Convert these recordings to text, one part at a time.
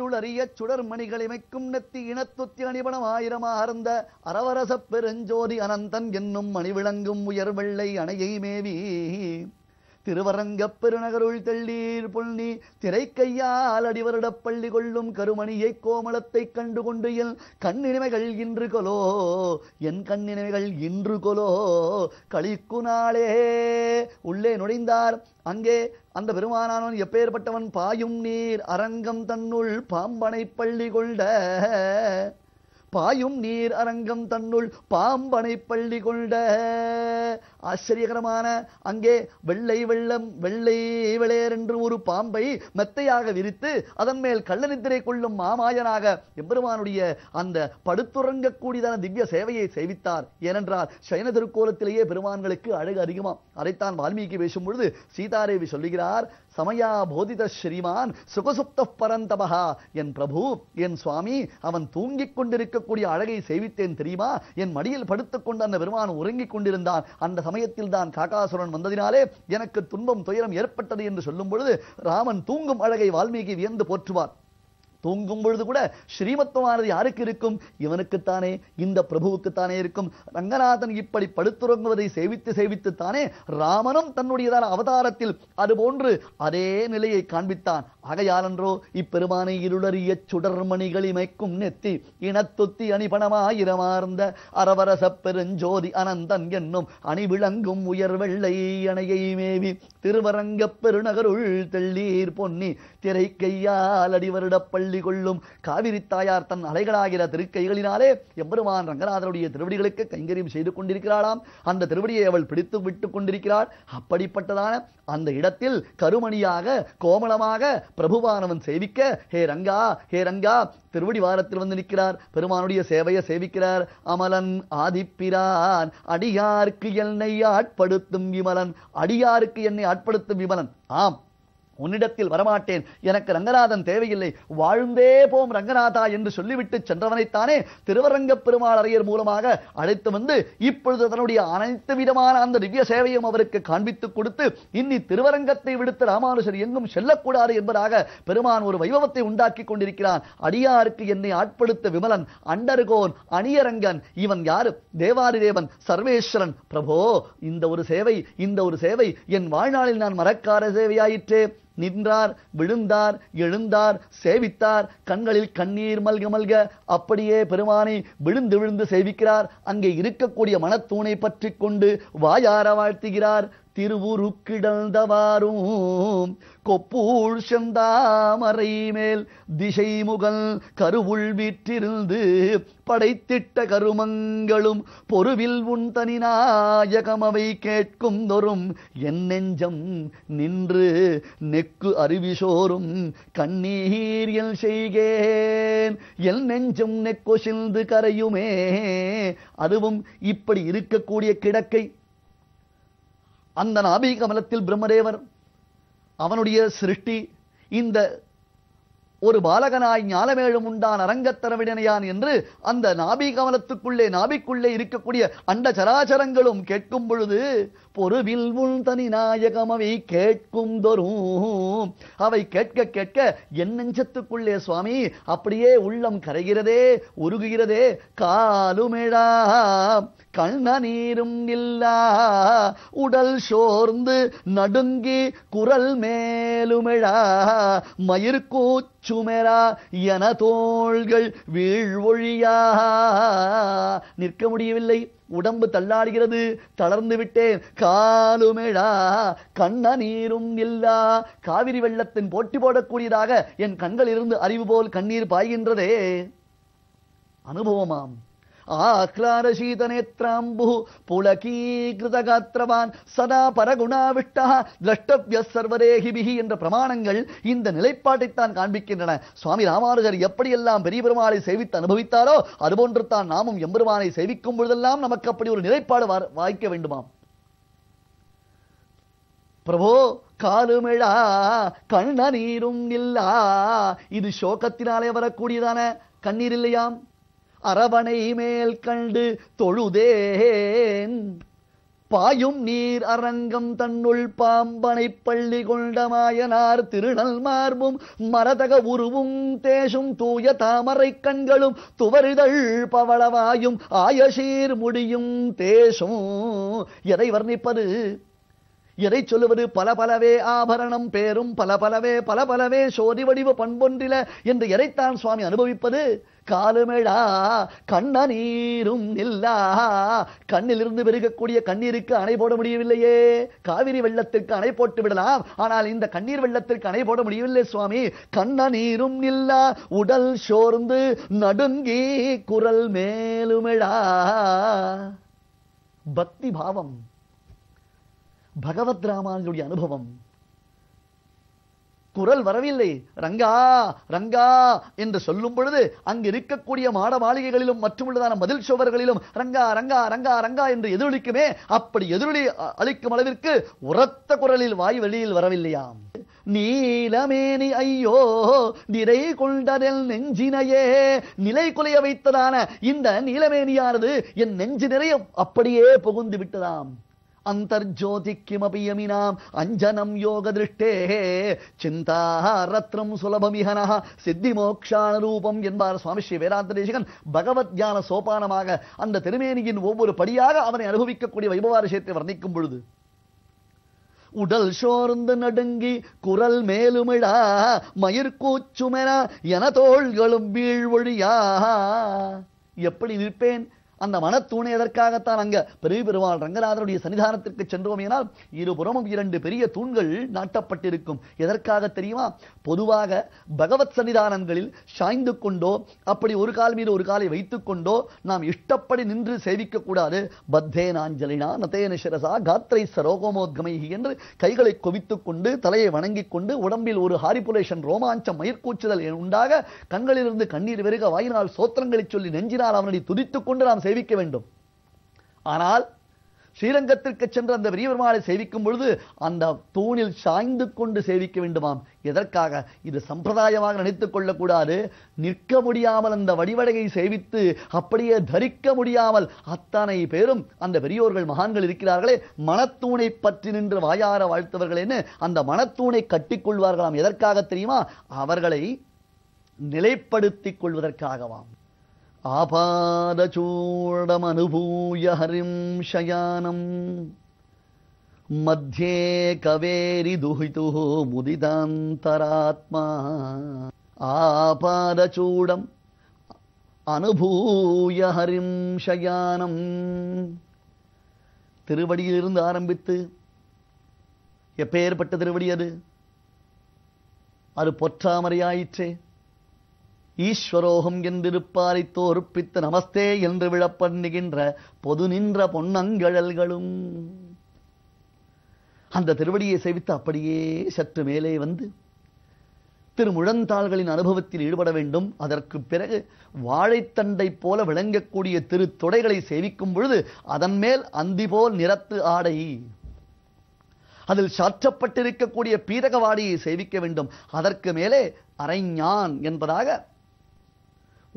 இருளறிய சுடர் மணிகளிமைக்கும் நெத்தி இனத்துத்தி அணிபணம் ஆயிரமாக அறந்த அரவரசப் பெருஞ்சோதி அனந்தன் என்னும் மணிவிளங்கும் உயர்வெள்ளை அணையை மேவி திருவரங்கப் பெருநகருள் புள்ளி திரை திரைக்கையால் அடிவருடப் பள்ளி கொள்ளும் கருமணியை கோமளத்தைக் கண்டுகொண்டு என் கண்ணினிமைகள் இன்று கொலோ என் கண்ணினிமைகள் இன்று கொலோ கழிக்கு நாளே உள்ளே நுழைந்தார் அங்கே அந்த பெருமானானோன் எப்பேற்பட்டவன் பாயும் நீர் அரங்கம் தன்னுள் பாம்பனை பள்ளி கொண்ட பாயும் நீர் அரங்கம் தன்னுள் பாம்பனை பள்ளி கொண்ட ஆச்சரியகரமான அங்கே வெள்ளை வெள்ளம் வெள்ளை வெளையர் என்று ஒரு பாம்பை மெத்தையாக விரித்து அதன் மேல் கள்ளநித்திரை கொள்ளும் மாமாயனாக எம்பெருமானுடைய அந்த படுத்துறங்கக்கூடியதான திவ்ய சேவையை செய்வித்தார் ஏனென்றால் சைன திருக்கோலத்திலேயே பெருமான்களுக்கு அழகு அதிகமாம் அதைத்தான் வால்மீகி பேசும் பொழுது சீதாரேவி சொல்லுகிறார் சமயா போதித ஸ்ரீமான் சுகசுப்த பரந்தபகா என் பிரபு என் சுவாமி அவன் தூங்கிக் கொண்டிருக்கக்கூடிய அழகை செய்வித்தேன் தெரியுமா என் மடியில் படுத்துக்கொண்டு அந்த பெருமான் உறங்கிக் கொண்டிருந்தான் அந்த சமயத்தில் தான் காகாசுரன் வந்ததினாலே எனக்கு துன்பம் துயரம் ஏற்பட்டது என்று சொல்லும் பொழுது ராமன் தூங்கும் அழகை வால்மீகி வியந்து போற்றுவார் தூங்கும் பொழுது கூட ஸ்ரீமத்துவமானது யாருக்கு இருக்கும் இவனுக்குத்தானே இந்த பிரபுவுக்குத்தானே இருக்கும் ரங்கநாதன் இப்படி படுத்துறங்குவதை சேவித்து தானே ராமனும் தன்னுடையதான அவதாரத்தில் அதுபோன்று அதே நிலையை காண்பித்தான் ஆகையாலன்றோ இப்பெருமானை இருளறிய சுடர்மணிகளி மைக்கும் நெத்தி இனத்தொத்தி அணிபணமாயிரமார்ந்த அரவரச பெருஞ்சோதி அனந்தன் என்னும் அணி விளங்கும் உயர் வெள்ளை அணையை மேவி திருவரங்க பெருநகருள் தெள்ளீர் பொன்னி திரை கையால் அடிவருடப்பள்ளி அள்ளி கொள்ளும் காவிரி தாயார் தன் அலைகளாகிற திருக்கைகளினாலே எம்பெருமான் ரங்கநாதனுடைய திருவடிகளுக்கு கைங்கரியம் செய்து கொண்டிருக்கிறாளாம் அந்த திருவடியை அவள் பிடித்து விட்டு கொண்டிருக்கிறாள் அப்படிப்பட்டதான அந்த இடத்தில் கருமணியாக கோமலமாக பிரபுவானவன் சேவிக்க ஹே ரங்கா ஹே ரங்கா திருவடி வாரத்தில் வந்து நிற்கிறார் பெருமானுடைய சேவையை சேவிக்கிறார் அமலன் ஆதிப்பிரான் அடியாருக்கு என்னை ஆட்படுத்தும் விமலன் அடியாருக்கு என்னை ஆட்படுத்தும் விமலன் ஆம் உன்னிடத்தில் வரமாட்டேன் எனக்கு ரங்கநாதன் தேவையில்லை வாழ்ந்தே போம் ரங்கநாதா என்று சொல்லிவிட்டு சென்றவனைத்தானே திருவரங்க பெருமாள் அறையர் மூலமாக அழைத்து வந்து இப்பொழுது அதனுடைய அனைத்து விதமான அந்த திவ்ய சேவையும் அவருக்கு காண்பித்துக் கொடுத்து இன்னி திருவரங்கத்தை விடுத்து ராமானுஜர் எங்கும் செல்லக்கூடாது என்பதாக பெருமான் ஒரு வைபவத்தை உண்டாக்கி கொண்டிருக்கிறான் அடியாருக்கு என்னை ஆட்படுத்த விமலன் அண்டர்கோன் அணியரங்கன் இவன் யாரு தேவாரி தேவன் சர்வேஸ்வரன் பிரபோ இந்த ஒரு சேவை இந்த ஒரு சேவை என் வாழ்நாளில் நான் மறக்காத சேவையாயிற்று நின்றார் விழுந்தார் எழுந்தார் சேவித்தார் கண்களில் கண்ணீர் மல்க மல்க அப்படியே பெருமானை விழுந்து விழுந்து சேவிக்கிறார் அங்கே இருக்கக்கூடிய மனத்தூணை பற்றி கொண்டு வாயார வாழ்த்துகிறார் திருவுருக்கிடந்தவாரும் கொப்பூள் செந்தாமரை மேல் திசை முகல் கருவுள் வீற்றிருந்து படைத்திட்ட கருமங்களும் பொருவில் உன் தனி நாயகமவை கேட்கும் தொறும் என் நெஞ்சம் நின்று நெக்கு அருவிசோறும் கண்ணீரியல் செய்கேன் என் நெஞ்சம் நெக்கொசிந்து கரையுமே அதுவும் இப்படி இருக்கக்கூடிய கிடக்கை அந்த நாபிகமலத்தில் பிரம்மதேவர் அவனுடைய சிருஷ்டி இந்த ஒரு பாலகனாய் ஞானமேழும் உண்டான் அரங்கத்தரவிடனையான் என்று அந்த நாபி கவனத்துக்குள்ளே நாபிக்குள்ளே இருக்கக்கூடிய அண்ட சராச்சரங்களும் கேட்கும் பொழுது பொருவில் உள் தனி நாயகம் அவை கேட்கும் தோறும் அவை கேட்க கேட்க என் நெஞ்சத்துக்குள்ளே சுவாமி அப்படியே உள்ளம் கரைகிறதே உருகுகிறதே காலுமேழா கண்ண நீரும் இல்லா உடல் சோர்ந்து நடுங்கி குரல் மேலுமிழா மயிர்கூச் சுமெரா என தோள்கள் வீழ்வொழியாக நிற்க முடியவில்லை உடம்பு தள்ளாடுகிறது தளர்ந்து விட்டேன் காலுமிழா கண்ண நீரும் இல்லா காவிரி வெள்ளத்தின் போட்டி போடக்கூடியதாக என் கண்களிலிருந்து அறிவு போல் கண்ணீர் பாய்கின்றதே அனுபவமாம் आह्लादशीतनेत्राम्बुः புலகீகிருதகாத்திரவான் சதா பரகுணாவிஷ்டா திரஷ்டவிய சர்வரேகிபிஹி என்ற பிரமாணங்கள் இந்த நிலைப்பாட்டைத்தான் காண்பிக்கின்றன சுவாமி ராமானுஜர் எப்படியெல்லாம் பெரிய பெருமாளை சேவித்து அனுபவித்தாரோ அதுபோன்று தான் நாமும் எம்பெருமானை சேவிக்கும் பொழுதெல்லாம் நமக்கு அப்படி ஒரு நிலைப்பாடு வாய்க்க வேண்டுமாம் பிரபோ காலுமிழா கண்ண நீரும் இல்லா இது சோகத்தினாலே வரக்கூடியதான கண்ணீர் இல்லையாம் அரவணை மேல் கண்டு தொழுதேன் பாயும் நீர் அரங்கம் தன்னுள் பாம்பனை பள்ளி கொண்டமாயனார் திருநல் மார்பும் மரதக உருவும் தேசும் தூய தாமரை கண்களும் துவரிதழ் பவளவாயும் ஆயசீர் முடியும் தேசும் எதை வர்ணிப்பது எதை சொல்லுவது பல பலவே ஆபரணம் பேரும் பல பலவே பல பலவே சோதி வடிவ பண்பொன்றில என்று எதைத்தான் சுவாமி அனுபவிப்பது காலுமிழா கண்ண நீரும் இல்லா கண்ணிலிருந்து பெருகக்கூடிய கண்ணீருக்கு அணை போட முடியவில்லையே காவிரி வெள்ளத்திற்கு அணை போட்டு விடலாம் ஆனால் இந்த கண்ணீர் வெள்ளத்திற்கு அணை போட முடியவில்லை சுவாமி கண்ண நீரும் இல்லா உடல் சோர்ந்து நடுங்கி குரல் மேலுமிழா பக்தி பாவம் பகவத் ராமானுடைய அனுபவம் குரல் வரவில்லை ரங்கா ரங்கா என்று சொல்லும் பொழுது அங்கு இருக்கக்கூடிய மாட மாளிகைகளிலும் மற்றுமுள்ளதான மதில் சுவர்களிலும் ரங்கா ரங்கா ரங்கா ரங்கா என்று எதிரொலிக்குமே அப்படி எதிரொலி அளிக்கும் அளவிற்கு உரத்த குரலில் வாய் வெளியில் வரவில்லையாம் நீலமேனி ஐயோ நிறை கொண்டதில் நெஞ்சினையே நிலை குலைய வைத்ததான இந்த நீலமேனியானது என் நெஞ்சு நிறைய அப்படியே புகுந்து விட்டதாம் அந்தர்ஜோதிக்கிமபியமினாம் அஞ்சனம் யோக திருஷ்டே சிந்தாரத்னம் சித்தி சித்திமோக்ஷான ரூபம் என்பார் சுவாமி ஸ்ரீ வேதாந்த பகவத் தியான சோபானமாக அந்த திருமேனியின் ஒவ்வொரு படியாக அவனை அனுபவிக்கக்கூடிய வைபவ விஷயத்தை வர்ணிக்கும் பொழுது உடல் சோர்ந்து நடுங்கி குரல் மேலுமிழா மயிர்கூச்சுமென என தோள்களும் வீழ்வொழியா எப்படி நிற்பேன் அந்த மனத்தூணை எதற்காகத்தான் அங்க பெரிய பெருமாள் ரங்கநாதனுடைய சன்னிதானத்திற்கு சென்றோம் என இருபுறமும் இரண்டு பெரிய தூண்கள் நாட்டப்பட்டிருக்கும் எதற்காக தெரியுமா பொதுவாக பகவத் சன்னிதானங்களில் சாய்ந்து கொண்டோ அப்படி ஒரு கால் மீது ஒரு காலை வைத்துக் கொண்டோ நாம் இஷ்டப்படி நின்று சேவிக்க கூடாது பத்தேனாஞ்சலினா நத்தேன சிரசா காத்திரை சரோகமோத்கமை என்று கைகளை கொவித்துக் கொண்டு தலையை வணங்கிக் கொண்டு உடம்பில் ஒரு ஹாரிபுலேஷன் ரோமாஞ்சம் மயிர்கூச்சுதல் உண்டாக கண்களிலிருந்து கண்ணீர் வெறுக வாயினால் சோத்திரங்களை சொல்லி நெஞ்சினால் அவனை துதித்துக் கொண்டு நாம் சேவிக்க வேண்டும் ஆனால் ஸ்ரீரங்கத்திற்கு சென்று அந்த பெரியபெருமாளை சேவிக்கும் பொழுது அந்த தூணில் சாய்ந்து கொண்டு சேவிக்க வேண்டுமாம் எதற்காக இது சம்பிரதாயமாக நினைத்துக் கொள்ளக்கூடாது நிற்க முடியாமல் அந்த வடிவடையை சேவித்து அப்படியே தரிக்க முடியாமல் அத்தனை பேரும் அந்த பெரியோர்கள் மகான்கள் இருக்கிறார்களே மனத்தூணை பற்றி நின்று வாயார வாழ்த்தவர்களேன்னு அந்த மனத்தூணை கட்டிக்கொள்வார்களாம் எதற்காக தெரியுமா அவர்களை நிலைப்படுத்திக் கொள்வதற்காகவாம் आपादचूर्णमनुभूय हरिं शयानम् मध्ये कवेरिदुहितुः मुदितान्तरात्मा आपादचूडम् அனுபூய ஹரிம் ஷயானம் திருவடியிலிருந்து ஆரம்பித்து எப்பேற்பட்ட திருவடி அது அது பொற்றாமறையாயிற்றே ஈஸ்வரோகம் என்றிருப்பாரை தோற்பித்து நமஸ்தே என்று விழப்பண்ணுகின்ற பொது நின்ற பொன்னங்கழல்களும் அந்த திருவடியை சேவித்து அப்படியே சற்று மேலே வந்து திருமுழந்தாள்களின் அனுபவத்தில் ஈடுபட வேண்டும் அதற்கு பிறகு வாழைத்தண்டை போல விளங்கக்கூடிய திருத்தொடைகளை சேவிக்கும் பொழுது அதன் மேல் அந்தி போல் நிறத்து ஆடை அதில் சாற்றப்பட்டிருக்கக்கூடிய பீரகவாடியை சேவிக்க வேண்டும் அதற்கு மேலே அரைஞான் என்பதாக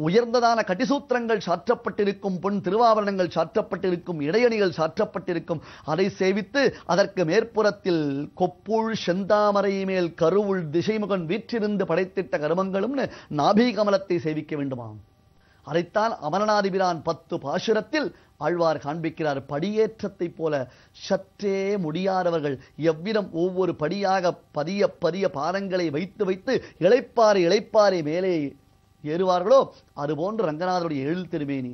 உயர்ந்ததான கட்டிசூத்திரங்கள் சாற்றப்பட்டிருக்கும் பொன் திருவாபரணங்கள் சாற்றப்பட்டிருக்கும் இடையணிகள் சாற்றப்பட்டிருக்கும் அதை சேவித்து அதற்கு மேற்புறத்தில் கொப்புள் செந்தாமரை மேல் கருவுள் திசைமுகன் வீற்றிருந்து படைத்திட்ட கருமங்களும்னு நாபிகமலத்தை சேவிக்க வேண்டுமாம் அதைத்தான் அமரநாதிபிரான் பத்து பாசுரத்தில் ஆழ்வார் காண்பிக்கிறார் படியேற்றத்தைப் போல சற்றே முடியாதவர்கள் எவ்விதம் ஒவ்வொரு படியாக பதிய பதிய பாதங்களை வைத்து வைத்து இழைப்பாறு இழைப்பாறை மேலே ஏறுவார்களோ அதுபோன்று ரங்கநாதருடைய எழு திருமேனி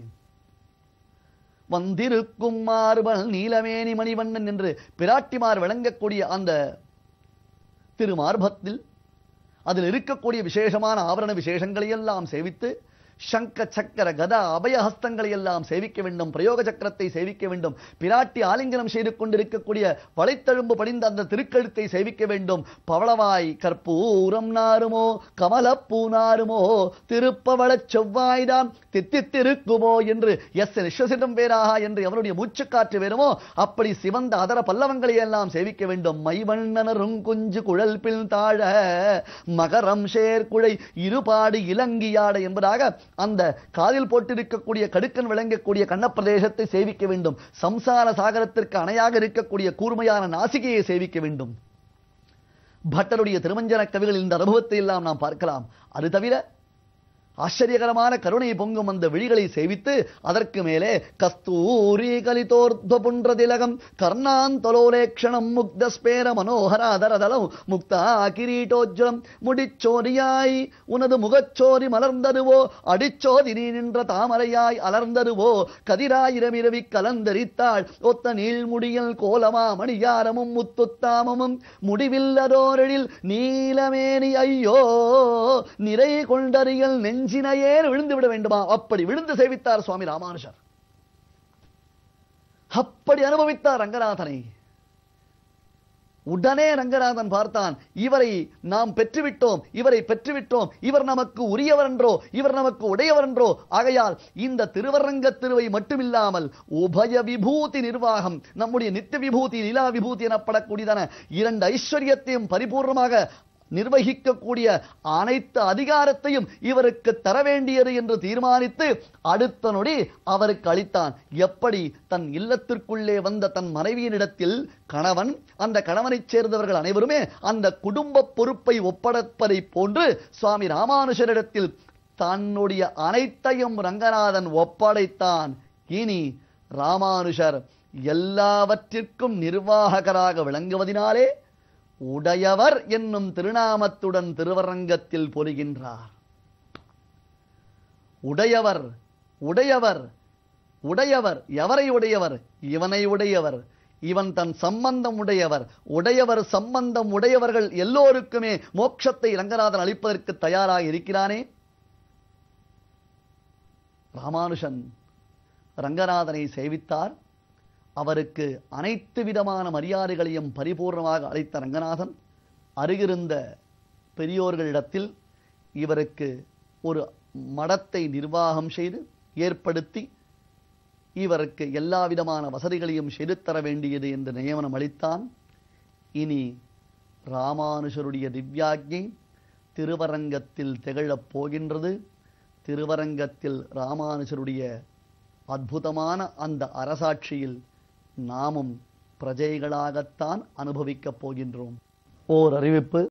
வந்திருக்கும் மார்பல் நீலமேனி மணிவண்ணன் என்று பிராட்டிமார் விளங்கக்கூடிய அந்த திருமார்பத்தில் அதில் இருக்கக்கூடிய விசேஷமான ஆவரண விசேஷங்களை எல்லாம் சேவித்து சங்க சக்கர கதா அபயஹஸ்தங்களை எல்லாம் சேவிக்க வேண்டும் பிரயோக சக்கரத்தை சேவிக்க வேண்டும் பிராட்டி ஆலிங்கனம் செய்து கொண்டிருக்கக்கூடிய வளைத்தழும்பு படிந்த அந்த திருக்கழுத்தை சேவிக்க வேண்டும் பவளவாய் கற்பூரம் நாருமோ கமலப்பூ நாருமோ திருப்பவள செவ்வாய்தான் தித்தித்திருக்குமோ என்று எஸ் நிஸ்வசிதம் வேறாக என்று அவருடைய மூச்சு காற்று வேறுமோ அப்படி சிவந்த அதர பல்லவங்களை எல்லாம் சேவிக்க வேண்டும் மைவண்ணனரும் குஞ்சு குழல் பின் தாழ மகரம் சேர்குழை இருபாடு இலங்கியாட என்பதாக அந்த காதில் போட்டிருக்கக்கூடிய கடுக்கன் விளங்கக்கூடிய கண்ணப்பிரதேசத்தை சேவிக்க வேண்டும் சம்சார சாகரத்திற்கு அணையாக இருக்கக்கூடிய கூர்மையான நாசிகையை சேவிக்க வேண்டும் பட்டருடைய திருமஞ்சன கவிகள் இந்த அனுபவத்தை எல்லாம் நாம் பார்க்கலாம் அது தவிர ஆச்சரியகரமான கருணை பொங்கும் அந்த விழிகளை சேவித்து அதற்கு மேலே கஸ்தூரி புன்ற திலகம் கர்ணாந்தலோலேக்ஷணம் முக்தஸ்பேர மனோகராதரதலம் முக்தா கிரீட்டோஜ்வலம் முடிச்சோரியாய் உனது முகச்சோரி மலர்ந்தருவோ அடிச்சோதி நீ நின்ற தாமரையாய் அலர்ந்தருவோ கதிராயிரமிரவி கலந்தரித்தாள் ஒத்த முடியல் கோலமா மணியாரமும் முத்துத்தாமமும் முடிவில்லதோரழில் நீலமேனி ஐயோ நிறை கொண்டறியல் நெஞ்ச நெஞ்சினையே விழுந்து விட வேண்டுமா அப்படி விழுந்து சேவித்தார் சுவாமி ராமானுஷர் அப்படி அனுபவித்தார் ரங்கநாதனை உடனே ரங்கநாதன் பார்த்தான் இவரை நாம் பெற்றுவிட்டோம் இவரை பெற்றுவிட்டோம் இவர் நமக்கு உரியவர் என்றோ இவர் நமக்கு உடையவர் என்றோ ஆகையால் இந்த திருவரங்க திருவை மட்டுமில்லாமல் உபய விபூதி நிர்வாகம் நம்முடைய நித்திய விபூதி லீலா விபூதி எனப்படக்கூடியதான இரண்டு ஐஸ்வர்யத்தையும் பரிபூர்ணமாக நிர்வகிக்கக்கூடிய அனைத்து அதிகாரத்தையும் இவருக்கு தர வேண்டியது என்று தீர்மானித்து அடுத்த நொடி அவருக்கு அளித்தான் எப்படி தன் இல்லத்திற்குள்ளே வந்த தன் மனைவியினிடத்தில் கணவன் அந்த கணவனைச் சேர்ந்தவர்கள் அனைவருமே அந்த குடும்ப பொறுப்பை ஒப்படைப்பதை போன்று சுவாமி ராமானுஷரிடத்தில் தன்னுடைய அனைத்தையும் ரங்கநாதன் ஒப்படைத்தான் இனி ராமானுஷர் எல்லாவற்றிற்கும் நிர்வாகராக விளங்குவதினாலே உடையவர் என்னும் திருநாமத்துடன் திருவரங்கத்தில் பொலிகின்றார் உடையவர் உடையவர் உடையவர் எவரை உடையவர் இவனை உடையவர் இவன் தன் சம்பந்தம் உடையவர் உடையவர் சம்பந்தம் உடையவர்கள் எல்லோருக்குமே மோட்சத்தை ரங்கநாதன் அளிப்பதற்கு தயாராக இருக்கிறானே ராமானுஷன் ரங்கநாதனை சேவித்தார் அவருக்கு அனைத்து விதமான மரியாதைகளையும் பரிபூர்ணமாக அளித்த ரங்கநாதன் அருகிருந்த பெரியோர்களிடத்தில் இவருக்கு ஒரு மடத்தை நிர்வாகம் செய்து ஏற்படுத்தி இவருக்கு எல்லா விதமான வசதிகளையும் செய்து தர வேண்டியது என்று நியமனம் அளித்தான் இனி ராமானுஷருடைய திவ்யாக்ஞை திருவரங்கத்தில் திகழப் போகின்றது திருவரங்கத்தில் ராமானுஷருடைய அற்புதமான அந்த அரசாட்சியில் நாமும் பிரஜைகளாகத்தான் அனுபவிக்கப் போகின்றோம் ஓர் அறிவிப்பு